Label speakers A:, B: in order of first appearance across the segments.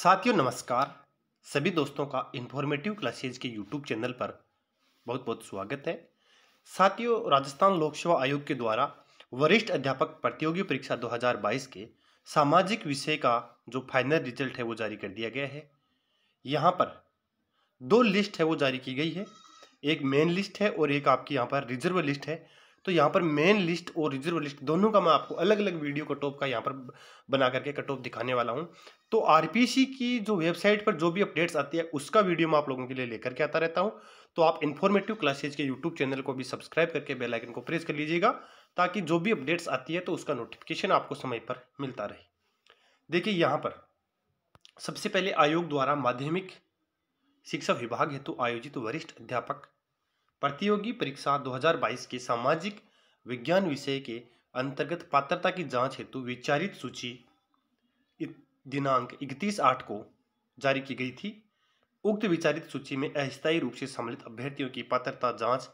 A: साथियों नमस्कार सभी दोस्तों का इन्फॉर्मेटिव क्लासेज के यूट्यूब चैनल पर बहुत बहुत स्वागत है साथियों राजस्थान लोक सेवा आयोग के द्वारा वरिष्ठ अध्यापक प्रतियोगी परीक्षा 2022 के सामाजिक विषय का जो फाइनल रिजल्ट है वो जारी कर दिया गया है यहाँ पर दो लिस्ट है वो जारी की गई है एक मेन लिस्ट है और एक आपकी यहाँ पर रिजर्व लिस्ट है तो यहाँ पर मेन लिस्ट और रिजर्व लिस्ट दोनों का मैं आपको अलग अलग वीडियो कट ऑफ का यहाँ पर बना करके कट ऑफ दिखाने वाला हूँ तो आर की जो वेबसाइट पर जो भी अपडेट्स आती है उसका वीडियो मैं आप लोगों के लिए लेकर के आता रहता हूँ तो आप इन्फॉर्मेटिव क्लासेज के यूट्यूब चैनल को भी सब्सक्राइब करके बेलाइकन को प्रेस कर लीजिएगा ताकि जो भी अपडेट्स आती है तो उसका नोटिफिकेशन आपको समय पर मिलता रहे देखिए यहाँ पर सबसे पहले आयोग द्वारा माध्यमिक शिक्षा विभाग हेतु आयोजित वरिष्ठ अध्यापक प्रतियोगी परीक्षा 2022 के सामाजिक विज्ञान विषय के अंतर्गत पात्रता की जांच हेतु विचारित सूची दिनांक 31 आठ को जारी की गई थी उक्त विचारित सूची में अस्थायी रूप से सम्मिलित अभ्यर्थियों की पात्रता जांच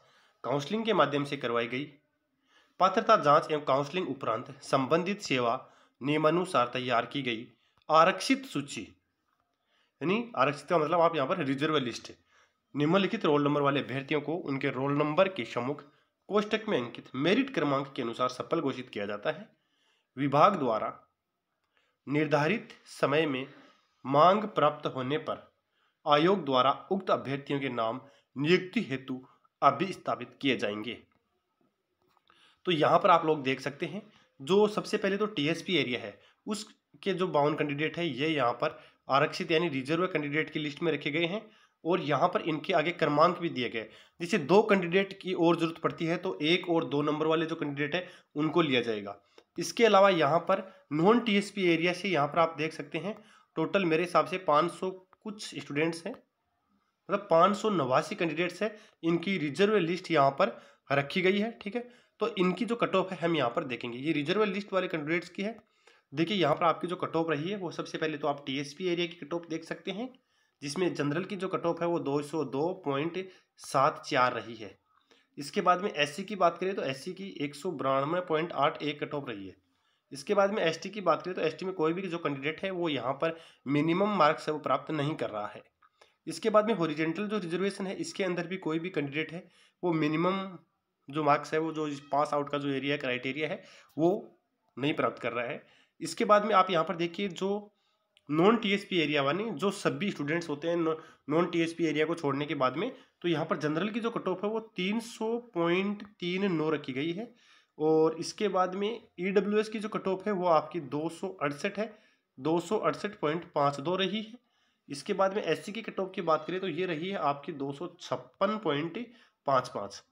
A: काउंसलिंग के माध्यम से करवाई गई पात्रता जांच एवं काउंसलिंग उपरांत संबंधित सेवा नियमानुसार तैयार की गई आरक्षित सूची यानी आरक्षित का मतलब आप यहाँ पर रिजर्व लिस्ट है निम्नलिखित रोल नंबर वाले अभ्यर्थियों को उनके रोल नंबर के सम्मुख कोष्टक में अंकित मेरिट क्रमांक के अनुसार सफल घोषित किया जाता है विभाग द्वारा निर्धारित समय में मांग प्राप्त होने पर आयोग द्वारा उक्त अभ्यर्थियों के नाम नियुक्ति हेतु अभी स्थापित किए जाएंगे तो यहाँ पर आप लोग देख सकते हैं जो सबसे पहले तो टीएसपी एरिया है उसके जो बावन कैंडिडेट है ये यहाँ पर आरक्षित यानी रिजर्व कैंडिडेट की लिस्ट में रखे गए हैं और यहाँ पर इनके आगे क्रमांक भी दिए गए जिसे दो कैंडिडेट की और ज़रूरत पड़ती है तो एक और दो नंबर वाले जो कैंडिडेट है उनको लिया जाएगा इसके अलावा यहाँ पर नॉन टीएसपी एरिया से यहाँ पर आप देख सकते हैं टोटल मेरे हिसाब से 500 कुछ स्टूडेंट्स हैं मतलब पाँच सौ नवासी कैंडिडेट्स है इनकी रिजर्व लिस्ट यहाँ पर रखी गई है ठीक है तो इनकी जो कट ऑफ है हम यहाँ पर देखेंगे ये रिजर्व लिस्ट वाले कैंडिडेट्स की है देखिए यहाँ पर आपकी जो कट ऑफ रही है वो सबसे पहले तो आप टीएसपी एरिया की कट ऑफ देख सकते हैं जिसमें जनरल की जो कट ऑफ है वो दो सौ दो पॉइंट सात चार रही है इसके बाद में एस की बात करें तो एस की एक सौ पॉइंट आठ एक कट ऑफ रही है इसके बाद में एस की बात करें तो एस में कोई भी जो कैंडिडेट है वो यहाँ पर मिनिमम मार्क्स है वो प्राप्त नहीं कर रहा है इसके बाद में होरिजेंटल जो रिजर्वेशन है इसके अंदर भी कोई भी कैंडिडेट है वो मिनिमम जो मार्क्स है वो जो पास आउट का जो एरिया क्राइटेरिया है वो नहीं प्राप्त कर रहा है इसके बाद में आप यहाँ पर देखिए जो नॉन टीएसपी एरिया वाले जो सभी स्टूडेंट्स होते हैं नॉन टीएसपी एरिया को छोड़ने के बाद में तो यहाँ पर जनरल की जो कट ऑफ है वो तीन सौ पॉइंट तीन नौ रखी गई है और इसके बाद में ई डब्ल्यू एस की जो कट ऑफ है वो आपकी दो सौ अड़सठ है दो सौ अड़सठ पॉइंट पाँच दो रही है इसके बाद में एस सी की कट ऑफ की बात करें तो ये रही है आपकी दो सौ छप्पन पॉइंट पाँच पाँच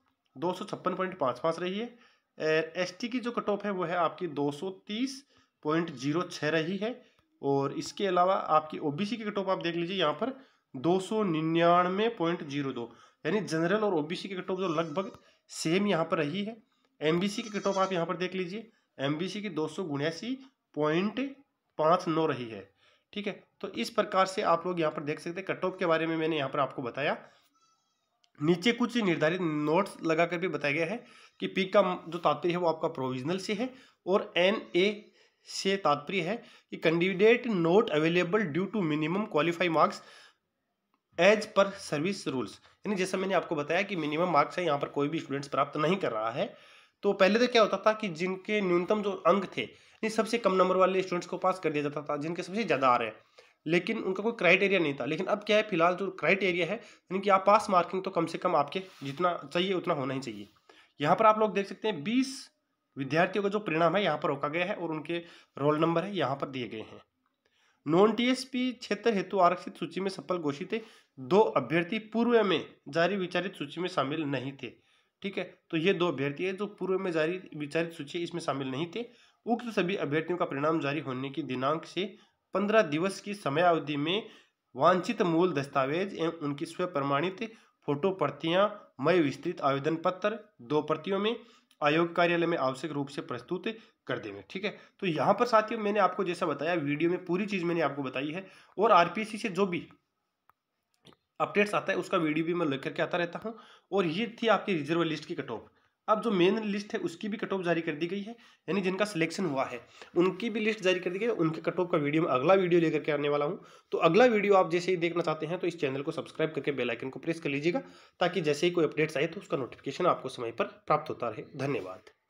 A: दो सौ छप्पन पॉइंट पाँच पाँच रही है एस टी की जो कट ऑफ है वो है आपकी दो सौ तीस पॉइंट जीरो छः रही है और इसके अलावा आपकी ओबीसी सी कट ऑफ आप देख लीजिए यहाँ पर दो सौ निन्यानवे पॉइंट जीरो दो यानी जनरल और ओबीसी सी कट ऑफ जो लगभग सेम यहाँ पर रही है एमबीसी सी कट ऑफ आप यहाँ पर देख लीजिए एमबीसी की दो सौ उन्यासी पॉइंट पाँच नौ रही है ठीक है तो इस प्रकार से आप लोग यहाँ पर देख सकते हैं कट ऑफ के बारे में मैंने यहाँ पर आपको बताया नीचे कुछ निर्धारित नोट्स लगाकर भी बताया गया है कि पी का जो तात्पर्य है वो आपका प्रोविजनल से है और एन ए से तात्पर्य है कि candidate not available due to minimum qualify marks as per service rules यानी जैसा मैंने आपको बताया कि मिनिमम मार्क्स है यहाँ पर कोई भी स्टूडेंट्स प्राप्त नहीं कर रहा है तो पहले तो क्या होता था कि जिनके न्यूनतम जो अंक थे यानी सबसे कम नंबर वाले स्टूडेंट्स को पास कर दिया जाता था जिनके सबसे ज़्यादा आ रहे हैं लेकिन उनका कोई क्राइटेरिया नहीं था लेकिन अब क्या है फिलहाल जो क्राइटेरिया है यानी कि आप पास मार्किंग तो कम से कम आपके जितना चाहिए उतना होना ही चाहिए यहाँ पर आप लोग देख सकते हैं बीस विद्यार्थियों का जो परिणाम है यहाँ पर रोका गया है और उनके रोल नंबर है यहाँ पर दिए गए हैं नॉन टीएसपी क्षेत्र हेतु आरक्षित सूची में सफल घोषित दो अभ्यर्थी पूर्व में जारी विचारित सूची में शामिल नहीं थे ठीक है तो ये दो अभ्यर्थी है जो पूर्व में जारी विचारित सूची इसमें शामिल नहीं थे उक्त सभी अभ्यर्थियों का परिणाम जारी होने की दिनांक से पंद्रह दिवस की समय अवधि में वांछित मूल दस्तावेज एवं उनकी स्व प्रमाणित फोटो प्रतियां मय विस्तृत आवेदन पत्र दो प्रतियों में आयोग कार्यालय में आवश्यक रूप से प्रस्तुत कर देंगे ठीक है तो यहाँ पर साथियों मैंने आपको जैसा बताया वीडियो में पूरी चीज़ मैंने आपको बताई है और आरपीसी से जो भी अपडेट्स आता है उसका वीडियो भी मैं लेकर के आता रहता हूँ और ये थी आपकी रिजर्व लिस्ट की कट ऑफ अब जो मेन लिस्ट है उसकी भी कट ऑफ जारी कर दी गई है यानी जिनका सिलेक्शन हुआ है उनकी भी लिस्ट जारी कर दी गई है उनके कट ऑफ का वीडियो मैं अगला वीडियो लेकर के आने वाला हूँ तो अगला वीडियो आप जैसे ही देखना चाहते हैं तो इस चैनल को सब्सक्राइब करके बेल आइकन को प्रेस कर लीजिएगा ताकि जैसे ही कोई अपडेट्स आए तो उसका नोटिफिकेशन आपको समय पर प्राप्त होता रहे धन्यवाद